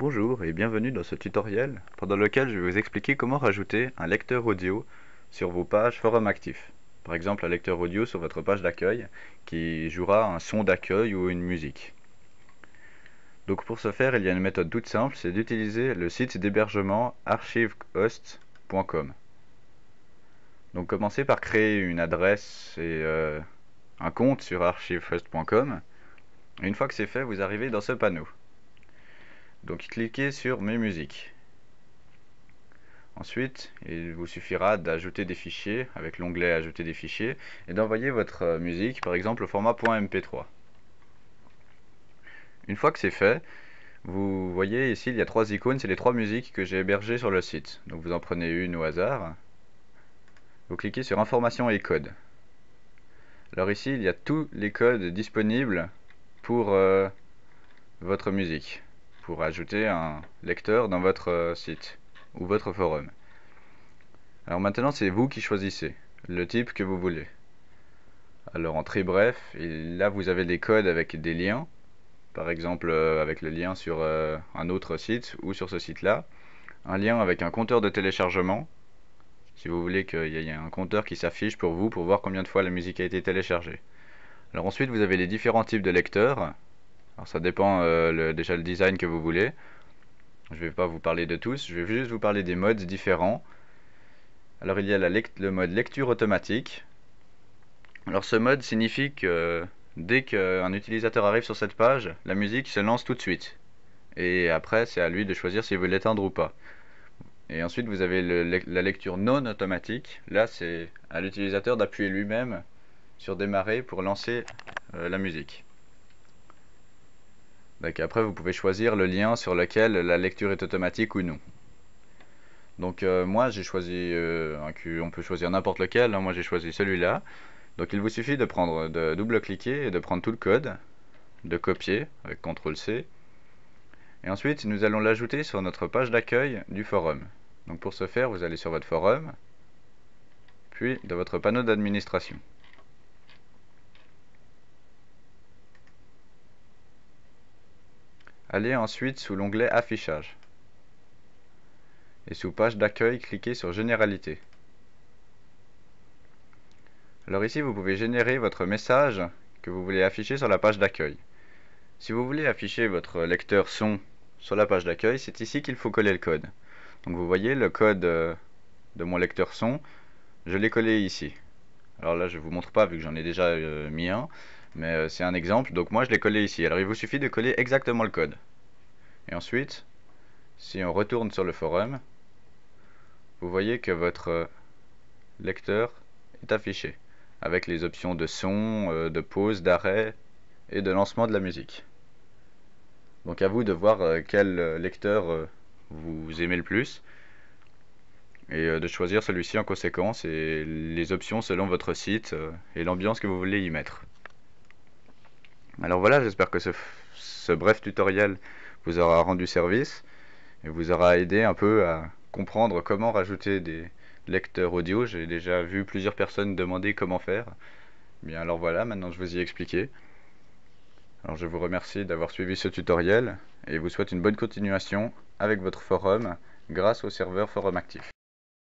Bonjour et bienvenue dans ce tutoriel pendant lequel je vais vous expliquer comment rajouter un lecteur audio sur vos pages forum actifs. Par exemple un lecteur audio sur votre page d'accueil qui jouera un son d'accueil ou une musique. Donc pour ce faire il y a une méthode toute simple, c'est d'utiliser le site d'hébergement archivehost.com. Donc commencez par créer une adresse et euh, un compte sur archivehost.com. Une fois que c'est fait, vous arrivez dans ce panneau. Donc cliquez sur Mes musiques. Ensuite, il vous suffira d'ajouter des fichiers avec l'onglet Ajouter des fichiers et d'envoyer votre euh, musique, par exemple, au format .mp3. Une fois que c'est fait, vous voyez ici, il y a trois icônes, c'est les trois musiques que j'ai hébergées sur le site. Donc vous en prenez une au hasard. Vous cliquez sur Informations et codes. Alors ici, il y a tous les codes disponibles pour euh, votre musique pour ajouter un lecteur dans votre euh, site ou votre forum. Alors maintenant, c'est vous qui choisissez le type que vous voulez. Alors en très bref, là vous avez des codes avec des liens, par exemple euh, avec le lien sur euh, un autre site ou sur ce site-là, un lien avec un compteur de téléchargement, si vous voulez qu'il y ait un compteur qui s'affiche pour vous pour voir combien de fois la musique a été téléchargée. Alors ensuite vous avez les différents types de lecteurs, alors ça dépend euh, déjà le design que vous voulez. Je ne vais pas vous parler de tous, je vais juste vous parler des modes différents. Alors il y a le mode lecture automatique. Alors ce mode signifie que dès qu'un utilisateur arrive sur cette page, la musique se lance tout de suite. Et après c'est à lui de choisir s'il veut l'éteindre ou pas. Et ensuite vous avez la lecture non automatique. Là c'est à l'utilisateur d'appuyer lui-même sur démarrer pour lancer euh, la musique après, vous pouvez choisir le lien sur lequel la lecture est automatique ou non. Donc euh, moi, j'ai choisi euh, un Q, on peut choisir n'importe lequel, hein. moi j'ai choisi celui-là. Donc il vous suffit de prendre, de double-cliquer et de prendre tout le code, de copier avec CTRL-C. Et ensuite, nous allons l'ajouter sur notre page d'accueil du forum. Donc pour ce faire, vous allez sur votre forum, puis dans votre panneau d'administration. Allez ensuite sous l'onglet Affichage et sous Page d'accueil, cliquez sur Généralité. Alors ici, vous pouvez générer votre message que vous voulez afficher sur la page d'accueil. Si vous voulez afficher votre lecteur son sur la page d'accueil, c'est ici qu'il faut coller le code. Donc vous voyez le code euh, de mon lecteur son, je l'ai collé ici. Alors là, je ne vous montre pas vu que j'en ai déjà euh, mis un, mais euh, c'est un exemple, donc moi je l'ai collé ici. Alors il vous suffit de coller exactement le code. Et ensuite, si on retourne sur le forum, vous voyez que votre euh, lecteur est affiché, avec les options de son, euh, de pause, d'arrêt et de lancement de la musique. Donc à vous de voir quel lecteur vous aimez le plus et de choisir celui-ci en conséquence et les options selon votre site et l'ambiance que vous voulez y mettre. Alors voilà, j'espère que ce, bref tutoriel vous aura rendu service et vous aura aidé un peu à comprendre comment rajouter des lecteurs audio. J'ai déjà vu plusieurs personnes demander comment faire. Eh bien alors voilà, maintenant je vous y ai Alors je vous remercie d'avoir suivi ce tutoriel et vous souhaite une bonne continuation avec votre forum grâce au serveur Forum Actif.